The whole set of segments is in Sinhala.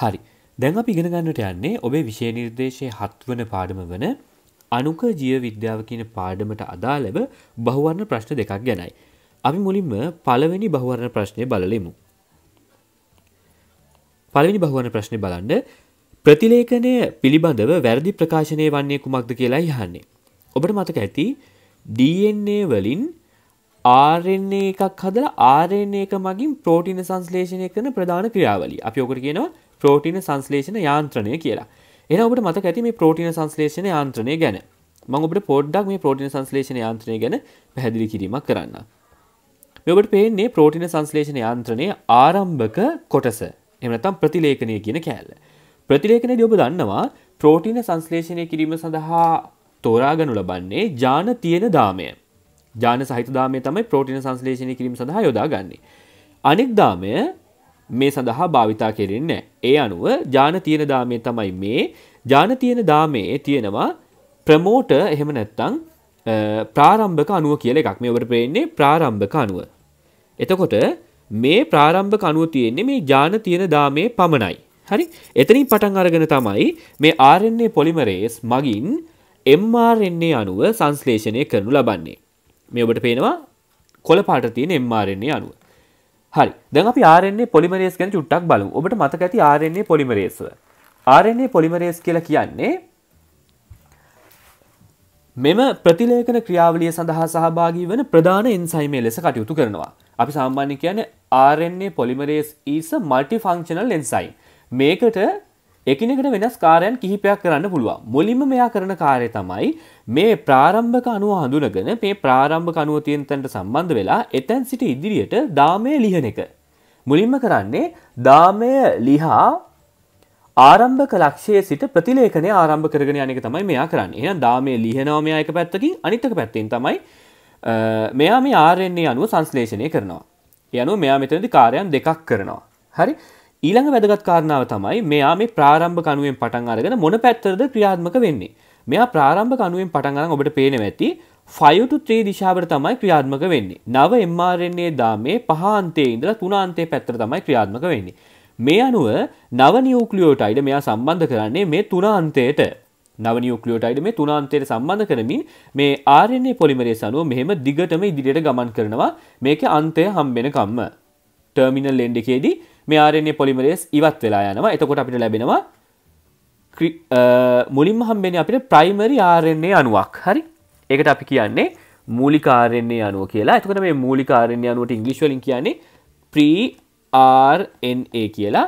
හරි දැන් අප ඉගෙනගන්නට යන්නේ ඔබේ විෂය නිර්දේශය හත්වන පාඩම වන අනුක ජිය විද්‍යාව කියන පාඩමට අදාළව බහුවරණ ප්‍රශ්න දෙකක් ගැනයි. අපි මුලින්ම පළවෙනි බහුවරණ ප්‍රශ්නය බලලෙමු. පළවෙනි බහුවරණ ප්‍රශ්නය බලන්න ප්‍රතිලේඛනය පිළිබඳව වැරදි ප්‍රකාශනය වන්නේ කුමක්ද කියලා යහන්නේ. ඔබට මතක ඇති DNA වලින් RNA එකක් හදලා RNA එක මගින් ප්‍රෝටීන සංශ්ලේෂණය කරන ප්‍රධාන ක්‍රියාවලිය. අපි ඔකට කියනවා ප්‍රෝටින සංස්ලේෂණ යාන්ත්‍රණය කියලා එන ඔබට මතක ඇති මේ ප්‍රෝටින සංස්ලේෂණ යාන්ත්‍රණය ගැන මං ඔබට පොඩ්ඩක් මේ ප්‍රෝටින සංස්ලේෂණ යාන්ත්‍රණය ගැන පැහැදිලි කිරීමක් කරන්න මේ ඔබට පේන්නේ ප්‍රෝටින සංස්ලේෂණ යාන්ත්‍රණය ආරම්භක කොටස එහෙම නැත්නම් ප්‍රතිලේඛනය කියන කෑල්ල ප්‍රතිලේඛනයේදී ඔබ දන්නවා ප්‍රෝටින සංස්ලේෂණය කිරීම සඳහා තෝරාගනු ලබන්නේ ජාන තියෙන දාමය ජාන සහිත දාමය තමයි ප්‍රෝටින සංස්ලේෂණය කිරීම සඳහා යොදාගන්නේ අනෙක් දාමය මේ සඳහා භාවිතා කෙරෙන්නේ ඒ අනුව ජානතියන දාමේ තමයි මේ ජානතියන දාමේ තියෙනවා ප්‍රමෝට එහෙම නැත්තං ප්‍රාරම්භක අනුව කියල එකක් මේ ඔබට පේන්නේ ප්‍රාරම්භක අනුව. එතකොට මේ ප්‍රාරම්භක අනුව තියෙන්නේ මේ ජානතියන දාමේ පමණයි. හරි එතනින් පටන් අරගෙන තමයි මේ ආරෙන්නේ පොලිමරේස් මගින් එම්මාරෙන්නේ අනුව සංස්ලේෂණය කරනු ලබන්නේ. මේ ඔබට පේනවා කොළ පාට තියෙන එම්මාරෙන්නේ අනුව. හරි දැන් අපි ආරෙන්නේ පොලිමරේස් ගැන චුට්ටක් බලමු. ඔබට මතක ඇති ආරෙන්නේ පොලිමරේස්. ආරෙන්නේ පොලිමරේස් කියලා කියන්නේ මෙම ප්‍රතිලේඛන ක්‍රියාවලිය සඳහා සහභාගී වන ප්‍රධාන එන්සයිමේ ලෙස කටයුතු කරනවා. අපි සාමාන්‍යයෙන් කියන්නේ RNA polymerase is a multifunctional enzyme. මේකට එකනෙකට වෙනස් කාරයන් කිහිපයක් කරන්න පුළුවන් මුලින්ම මෙයා කරන කාරය තමයි මේ ප්‍රාරම්භක අනුව හඳුනගෙන මේ ප්‍රාරම්භ අනුව තියන්තන්ට සම්බන්ධ වෙලා එතැන් සිට ඉදිරියට දාමය ලිහන එක. මුලින්ම කරන්නේ දාමය ලිහා ආරම්භක ලක්ෂයේ සිට ප්‍රතිලේකනය ආරම්භ කරගෙන යනක තමයි මෙයා කරන්න එ දාමය ලිහනවමයක පැත්තකින් අනිතක පැත්තෙන් තමයි මෙයා මේ ආරෙන්නේ අනුව සංස්ලේෂණය කරනවා. යනු මෙයා මෙතනදි කාරයන් දෙකක් කරනවා. හරි ඊළඟ වැදගත් කාරණාව තමයි මෙයා මේ ප්‍රාරම්භ කනුවෙන් පටන් අරගෙන මොන පැත්තරද ක්‍රියාත්මක වෙන්නේ. මෙයා ප්‍රාරම්භ කනුවෙන් පටන් අරන් ඔබට පේනවා ඇති 5-3 දිශාවට තමයි ක්‍රියාත්මක වෙන්නේ. නව mRNA දාමේ පහ අන්තයේ ඉඳලා තුන අන්තයේ පැත්තට තමයි ක්‍රියාත්මක වෙන්නේ. මේ අනුව නව නියුක්ලියෝටයිඩ් මෙයා සම්බන්ධ කරන්නේ මේ තුන අන්තයට. නව නියුක්ලියෝටයිඩ් මේ තුන අන්තයට සම්බන්ධ කරමින් මේ RNA පොලිමරේස් අණුව මෙහෙම දිගටම ඉදිරියට ගමන් කරනවා. මේකේ අන්තය හම්බෙනකම්ම. ටර්මිනල් එන්ඩ් එකේදී මේ ආරෙන්ය පොලිමරේස් ඉවත් වෙලා යනවා එතකොට අපිට ලැබෙනවා මුලින්ම හම්බෙන අපිට ප්‍රයිමරි ආරෙන්නේ අනුවක් හරි ඒකට අපි කියන්නේ මූලිකාරෙන්නේ අනුව කියලා එතකට මේ මූලිකාරෙන්ය අනුවට ඉංගලිස්වලින් කියන්නේ ප්‍රීRNA කියලා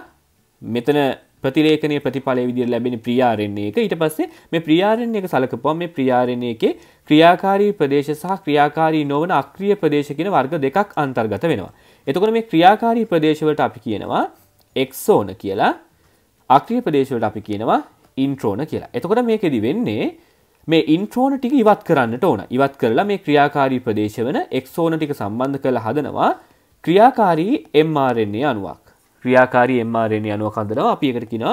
මෙතන ප්‍රතිරේකනය ප්‍රතිඵලය විදිර ලැබෙන ප්‍රියාරෙන්නේ එක ඊට පස්සේ මේ ප්‍රියාරෙන්ය එක සලකපුවා මේ ප්‍රියාරෙන්ය එකේ ක්‍රියාකාරී ප්‍රදේශ සහ ක්‍රියාකාරී නොවන අක්‍රිය ප්‍රදේශ කියන වර්ග දෙකක් අන්තර්ගත වෙනවා. එතකොට මේ ක්‍රියාකාරී ප්‍රදේශවලට අපි කියනවා එක්සෝන කියලා අක්‍රිය ප්‍රදේශවලට අපි කියනවා ඉන්ට්‍රෝන කියලා. එතකොට මේකෙදි වෙන්නේ මේ ඉන්ට්‍රෝන ටික ඉවත් කරන්නට ඕන ඉවත් කරලා මේ ක්‍රියාකාරී ප්‍රදේශ වන එක්සෝන ටික සම්බන්ධ කළ හදනවා ක්‍රියාකාරී MRNA අණුවක්. ක්‍රියාකාරී එම්මාරෙන්ය අනුව කඳනවා අපි එකට කියෙන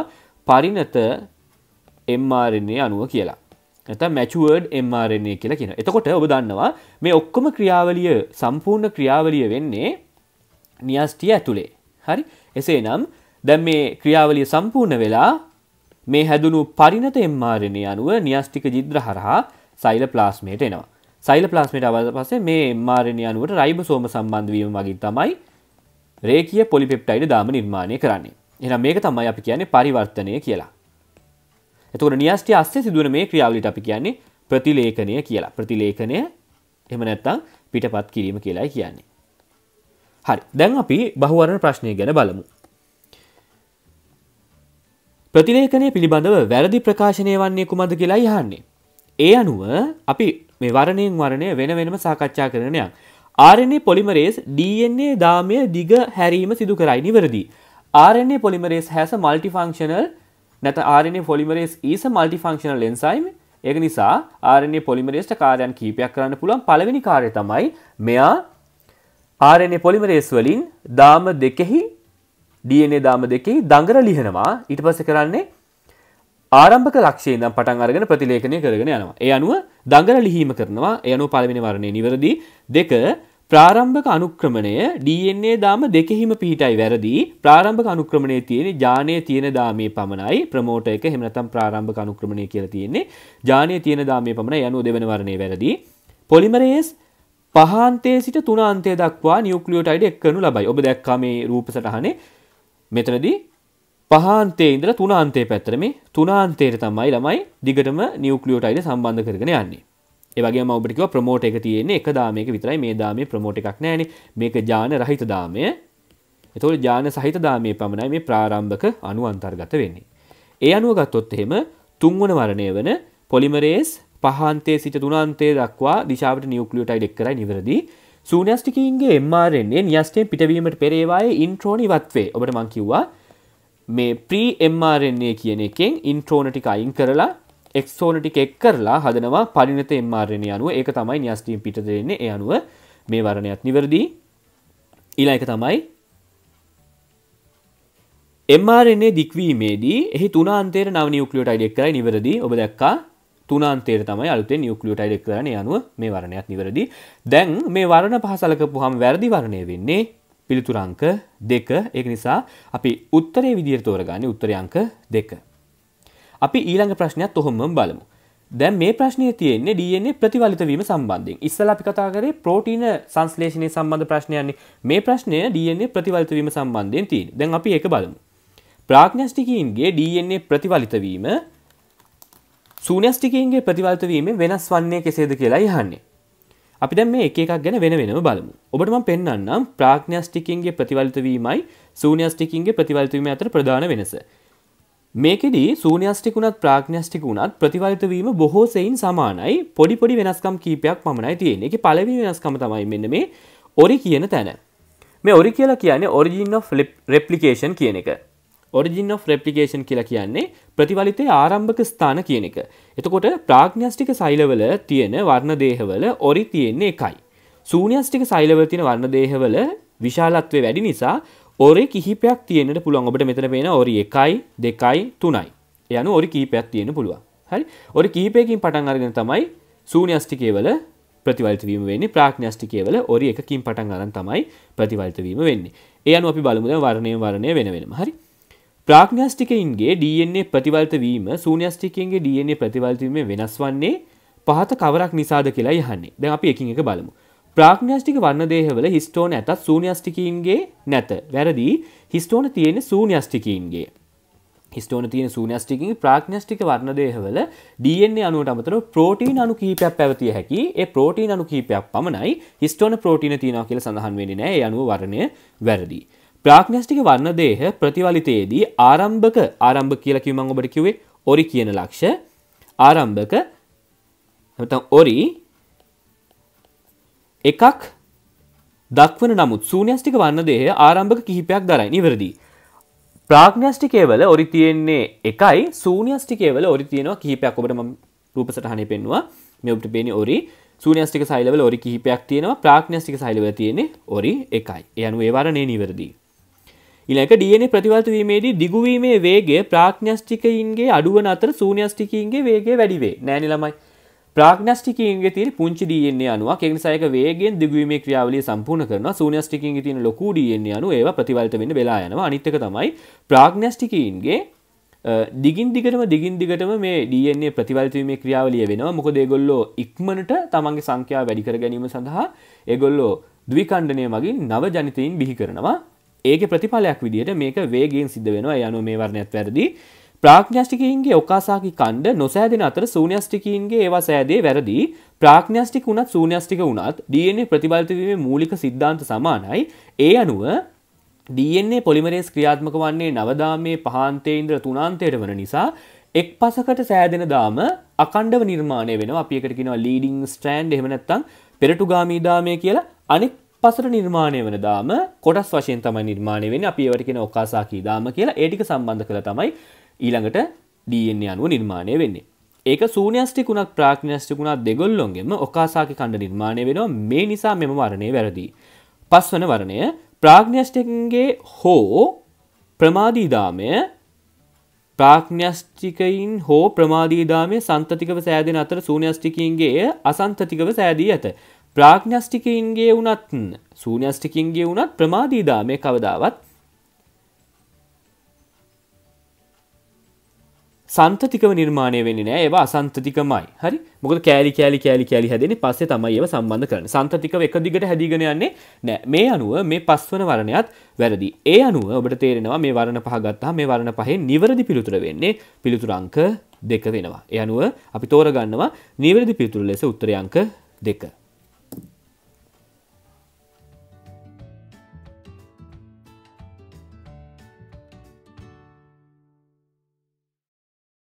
පරිනත එම්මාරෙන්න්නේ අනුව කියලා ඇත මැචුවඩ් එම්මාරෙන්න්නේ කියලා කියෙන එතකොට ඔබ දන්නවා මේ ඔක්කොම ක්‍රියාවලිය සම්පූර්ණ ක්‍රියාවලිය වෙන්නේ නිියස්ටිය ඇතුළේ හරි එසේ නම් දැම් මේ ක්‍රියාවලිය සම්පූර්ණ වෙලා මේ හැදුණු පරිනත එම්මාරෙන්න්නේ අනුව නිියස්ටික ජිද්‍ර හරහා සයිල ප්ලාස්මේට එනවා සයිල ප්ලාස්මට අවද පසේ මේ එම්මාරෙන්ය අනුවට රයිබ සෝම සම්බන්ධවීම මගින් තමයි රේකිය පොලිපෙප්ටයිඩ දාම නිර්මාණය කරන්නේ එනම් මේක තමයි අපි කියන්නේ පරිවර්තනය කියලා එතුකට නිියස්ටි අස්සේ සිදුවන මේ ක්‍රියාවලිට අපි කියන්නේ ප්‍රතිලේඛනය කියලා ප්‍රතිලේඛනය එම නැත්තං පිටපත් කිරීම කියලා කියන්නේ හරි දැන් අපි බහුවරණ ප්‍රශ්නය ගැන බලමු ප්‍රතිලේඛනය පිළිබඳව වැරදි ප්‍රකාශනය වන්නේ කුමද කියලා යහන්නේ ඒ අනුව අපි මේ වරණයෙන් වරණය වෙන වෙනම සාකච්ඡා කරනයක් RNA පොලිමරේස් DNA දාමය දිග හැරීම සිදු කරයි නිවැරදි. RNA polymerase has a multifunctional නැත RNA polymerase is a multifunctional enzyme. ඒක නිසා RNA polymerase කාර්යයන් කීපයක් කරන්න පුළුවන් පළවෙනි කාර්යය තමයි මෙයා RNA polymerase වලින් දාම දෙකෙහි DNA දාම දෙකෙහි දඟර ලිහනවා. ඊට පස්සේ කරන්නේ ආරම්භක ලක්ෂේ දම් පටන් අරගෙන ප්‍රතිලේඛනය කරගෙන යනවා. ඒ අනුව දඟල ලිහිම කරනවා. ඒ අනුව පළවෙනි වර්ණය නිවැරදි. දෙක ප්‍රාරම්භක අනුක්‍රමණය DNA දාම දෙකෙහිම පිහිටයි වැරදි. ප්‍රාරම්භක අනුක්‍රමණයේ තියෙන ඥානයේ තියෙන දාමේ පමණයි ප්‍රමෝටර් එක එහෙම නැත්නම් ප්‍රාරම්භක අනුක්‍රමණය කියලා තියෙන්නේ. ඥානයේ තියෙන දාමේ පමණයි අනුව දෙවෙනි වර්ණය වැරදි. පොලිමරේස් පහාන්තයේ සිට තුන අන්තය දක්වා නියුක්ලියෝටයිඩ් එක්කනු ලබයි. ඔබ දැක්කා මේ රූප සටහනේ මෙතනදී පහන්තේ ඉඳලා තුනාන්තේ පැත්තට මේ තුනාන්තයට තමයි ළමයි දිගටම නියුක්ලියෝටයිඩ සම්බන්ධ කරගෙන යන්නේ. ඒ වගේම ඔබට කිව්වා ප්‍රොමෝට් එක තියෙන්නේ එක දාමයක විතරයි මේ දාමේ ප්‍රොමෝට් එකක් නැහැනේ. මේක ජාන රහිත දාමය. එතකොට ජාන සහිත දාමයේ පමණයි මේ ප්‍රාරම්භක අණු අන්තර්ගත වෙන්නේ. ඒ අණුව ගත්තොත් එහෙම තුන්වන වරණය වෙන පොලිමරේස් පහන්තේ සිට තුනාන්තේ දක්වා දිශාවට නියුක්ලියෝටයිඩ් එක් කරයි නිවැරදි. සූන්‍යස්ටිකීන්ගේ mRNA නියස්ටයෙන් පිටවීමට පෙර ඒවායේ ඉන්ට්‍රෝන ඉවත් වේ. ඔබට මං කිව්වා මේ ප්‍රී එම්මාරෙන්නේ කියන එකෙන් ඉන්ට්‍රෝනටික අයින් කරලා එක්සෝනටික එක් කරලා හදනවා පරිනත එම්මාරෙන අනුව ඒක තමයි න්‍යස්ටීම් පිට දෙන්නේ ඒ අනුව මේ වරණයක් නිවරදි ඊලා එක තමයි එම්මාරෙන්නේ දික්වීමේදී එහි තුනාන්තේර නව නිියුක්ලියෝටයිඩ එක් කරයි නිවරදි ඔබ දැක්කා තුනාන්තේර තමයි අලුතේ නිියුක්ලියෝටයිඩ එක් කරන අනුව මේ වරණයක් නිවරදි දැන් මේ වරණ පහසලකපු හම වැරදි වරණය වෙන්නේ පිළිතුරංක දෙක ඒක නිසා අපි උත්තරේ විදිහට තෝරගන්නේ උත්තරේ අංක දෙක. අපි ඊළඟ ප්‍රශ්නයත් ඔහොමම බලමු. දැන් මේ ප්‍රශ්නේ තියෙන්නේ DNA ප්‍රතිවලිත වීම සම්බන්ධයෙන්. ඉස්සලා අපි කතා කරේ ප්‍රෝටීන සංශ්ලේෂණය සම්බන්ධ ප්‍රශ්නයන්නේ. මේ ප්‍රශ්නය DNA ප්‍රතිවලිත වීම සම්බන්ධයෙන් තියෙන්නේ. දැන් අපි ඒක බලමු. ප්‍රාග්නස්ටිකීන්ගේ DNA ප්‍රතිවලිත වීම සූන්‍යස්ටිකීන්ගේ ප්‍රතිවලිත වීමෙන් වෙනස් වන්නේ කෙසේද කියලා අහන්නේ. අපි දැන් මේ එක එකක් ගැන වෙන වෙනම බලමු. ඔබට මම පෙන්වන්නම් ප්‍රාඥාස්ටිකින්ගේ ප්‍රතිවලිත වීමයි ශූන්‍යාස්ටිකින්ගේ ප්‍රතිවලිත වීම අතර ප්‍රධාන වෙනස. මේකෙදී ශූන්‍යාස්ටික උනත් ප්‍රාඥාස්ටික උනත් ප්‍රතිවලිත වීම බොහෝ සෙයින් සමානයි. පොඩි පොඩි වෙනස්කම් කීපයක් පමණයි තියෙන්නේ. ඒකේ පළවෙනි වෙනස්කම තමයි මෙන්න මේ ඔරි කියන තැන. මේ ඔරි කියලා කියන්නේ origin of replication කියන එක. ඔරිජින් of රපලිකේෂන් කියලා කියන්නේ ප්‍රතිවලිතය ආරම්භක ස්ථාන කියන එක. එතකොට ප්‍රාග්ඥස්ටික සයිලවල තියෙන වර්ණදේහවල ඔරි තියෙන්නේ එකයි. සූනියස්ටික සයිලවල තියෙන වර්ණදේහවල විශාලත්වය වැඩි නිසා ඔරේ කිහිපයක් තියෙනට පුළුවන් ඔබට මෙතන පේන ඔරි එකයි දෙකයි තුනයි. යනු ඔරි කීපයක් තියෙන පුළුවන්. හරි ඔරි කීපයකින් පටන් අරගෙන තමයි සූනියස්ටිකේවල ප්‍රතිවල්තවීම වෙන්නේ ප්‍රාඥස්ටිකේවල ඔරි එකකින් පටන් අරන් තමයි ප්‍රතිවල්තවීම වෙන්නේ. ඒ අනුව අපි බලමු දැන් වර්ණයෙන් වර්ණය වෙන වෙනම. හරි. ප්‍රාඥස්ටිකයින්ගේ DNA ප්‍රතිවල්තවීම සූන්‍යස්ටිකයන්ගේ DNA ප්‍රතිවල්තවීම වෙනස් වන්නේ පහත කවරක් නිසාද කියලා යහන්නේ දැන් අපි එකින් එක බලමු ප්‍රාඥස්ටික වර්ණදේහවල හිස්ටෝන ඇතත් සූන්‍යස්ටිකීන්ගේ නැත වැරදි හිස්ටෝන තියෙන සූන්‍යස්ටිකීන්ගේ හිස්ටෝන තියෙන සූන්‍යස්ටිකින් ප්‍රාඥස්ටික වර්ණදේහවල DNA අනුවට අමතරව ප්‍රෝටීන් අණු කිහිපයක් පැවතිය හැකි ඒ ප්‍රෝටීන් අණු කිහිපයක් පමණයි හිස්ටෝන ප්‍රෝටීන තියෙනවා කියලා සඳහන් වෙන්නේ නැහැ ඒ අණුව වර්ණය වැරදි ප්‍රාඥෂ්ටික වන්න දේහ ප්‍රතිවලිතයේදී ආරම්භක ආරම්භ කියලා කිව්ව මම ඔබට කිව්වේ ඔරි කියන ලක්ෂ ආරම්භක නැත්නම් ඔරි එකක් දක්වන නමුත් ශූන්‍යෂ්ටික වන්න දේහය ආරම්භක කිහිපයක් දරයි නිවැරදි ප්‍රාඥෂ්ටිකයේ වල ඔරි තියෙන්නේ එකයි ශූන්‍යෂ්ටිකයේ වල ඔරි තියෙනවා කිහිපයක් ඔබට මම රූප සටහනේ පෙන්නුවා මේ ඔබට පේන්නේ ඔරි ශූන්‍යෂ්ටික සෛලවල ඔරි කිහිපයක් තියෙනවා ප්‍රාඥෂ්ටික සෛලවල තියෙන්නේ ඔරි එකයි ඒ අනුව ඒ වරණේ නිවැරදියි ඉලක DNA ප්‍රතිවර්තවීමේදී දිගුවීමේ වේගය ප්‍රාඥස්ටිකයින්ගේ අඩුවන අතර ශූන්‍යස්ටිකයින්ගේ වේගය වැඩි වේ. නෑනේ ළමයි. ප්‍රාඥස්ටිකයින්ගේ තියෙන පුංචි DNA අණුවක් ඒ නිසා ඒක වේගයෙන් දිගුවීමේ ක්‍රියාවලිය සම්පූර්ණ කරනවා. ශූන්‍යස්ටිකයින්ගේ තියෙන ලොකු DNA අණු ඒවා ප්‍රතිවර්ත වෙන්න වෙලා යනවා. අනිත් එක තමයි ප්‍රාඥස්ටිකයින්ගේ දිගින් දිගටම දිගින් දිගටම මේ DNA ප්‍රතිවර්තවීමේ ක්‍රියාවලිය වෙනවා. මොකද ඒගොල්ලෝ ඉක්මනට තමන්ගේ සංඛ්‍යාව වැඩි කර ගැනීම සඳහා ඒගොල්ලෝ ද්විකණ්ඩනය මගින් නව ජනිතයින් බිහි කරනවා. ඒක ප්‍රතිඵලයක් විදිහට මේක වේගෙන් සිද්ධ වෙනවා යනු මේ වර්ණයක් වැරදි ප්‍රාඥෂ්ටිකීන්ගේ ඔකාසාකි කණ්ඩ නොසෑදෙන අතර සූන්‍යෂ්ටිකීන්ගේ ඒවා සෑදේ වැරදි ප්‍රාඥෂ්ටික වුණත් සූන්‍යෂ්ටික වුණත් DNA ප්‍රතිඵලිතවීමේ මූලික સિદ્ધාන්ත සමානයි ඒ අනුව DNA පොලිමරේස් ක්‍රියාත්මක වන්නේ නවදාමේ පහන්තේ ඉන්ද්‍ර තුනාන්තයට වන නිසා එක් පසකට සෑදෙන දාම අකණ්ඩව නිර්මාණය වෙනවා අපි එකට කියනවා ලීඩින් ස්ටෑන්ඩ් එහෙම නැත්නම් පෙරටුගාමී දාමය කියලා අනිත් පසට නිර්මාණය වන දාම කොටස් වශයෙන් තමයි නිර්මාණය වෙන අපි ඒවට කෙන ඔකාසාකී දාම කියලා ඒටික සම්බන්ධ කළ තමයි ඊළඟට DNA අනුව නිර්මාණය වෙන්නේ. ඒක සූන්‍යස්ටිකුණක් ප්‍රාඥස්ටිකුණක් දෙගොල්ලොන්ගෙම ඔකාසාකි කණ්ඩ නිර්මාණය වෙනවා මේ නිසා මෙම වරණය වැරදි. පස්වන වරණය ප්‍රාඥස්ටිකන්ගේ හෝ ප්‍රමාදීදාමය ප්‍රාඥස්ටිකයින් හෝ ප්‍රමාදීදාමය සන්තතිකව සෑදෙන අතර සූන්‍යස්ටිකන්ගේ අසන්තතිකව සෑදී ඇත. ප්‍රාඥ්ඥස්ටිකයින්ගේ වනත්න් සූඥස්ටිකින්ගේ වනත් ප්‍රමාදීදා මේ කවදාවත් සන්තතිකව නිර්මාණය වෙන්නේ නෑ ඒවා අසන්තතිකමයි හරි මොකද කෑලි කෑලි කෑලි කෑලි හැදෙන පස්සේ තමයි ඒව සම්බන්ධ කරන සන්තතිකව එක දිගට හැදිගෙන යන්නේ නෑ මේ අනුව මේ පස්වන වරණයත් වැරදි ඒ අනුව ඔබට තේරෙනවා මේ වරණ පහ ගත්තා මේ වරණ පහේ නිවැරදි පිළිතුර වෙන්නේ පිළිතුර අංක දෙක වෙනවා ඒ අනුව අපි තෝරගන්නවා නිවැරදි පිළිතුර ලෙස උත්තරය අංක දෙක